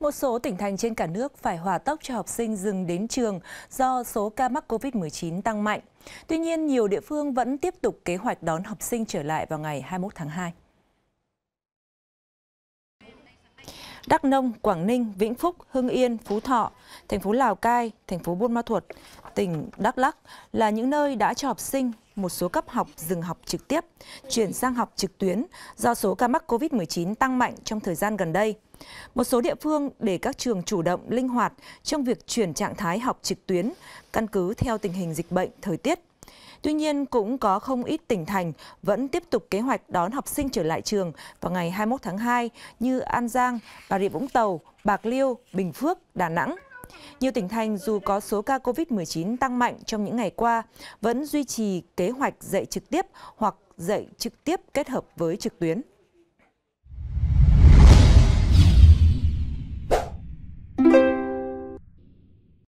Một số tỉnh thành trên cả nước phải hòa tốc cho học sinh dừng đến trường do số ca mắc COVID-19 tăng mạnh. Tuy nhiên, nhiều địa phương vẫn tiếp tục kế hoạch đón học sinh trở lại vào ngày 21 tháng 2. Đắk Nông, Quảng Ninh, Vĩnh Phúc, Hưng Yên, Phú Thọ, thành phố Lào Cai, thành phố Buôn Ma Thuột, tỉnh Đắk lắc là những nơi đã cho học sinh một số cấp học dừng học trực tiếp, chuyển sang học trực tuyến do số ca mắc COVID-19 tăng mạnh trong thời gian gần đây. Một số địa phương để các trường chủ động linh hoạt trong việc chuyển trạng thái học trực tuyến, căn cứ theo tình hình dịch bệnh, thời tiết. Tuy nhiên, cũng có không ít tỉnh thành vẫn tiếp tục kế hoạch đón học sinh trở lại trường vào ngày 21 tháng 2 như An Giang, Bà Rịa Vũng Tàu, Bạc Liêu, Bình Phước, Đà Nẵng. Nhiều tỉnh thành dù có số ca COVID-19 tăng mạnh trong những ngày qua, vẫn duy trì kế hoạch dạy trực tiếp hoặc dạy trực tiếp kết hợp với trực tuyến.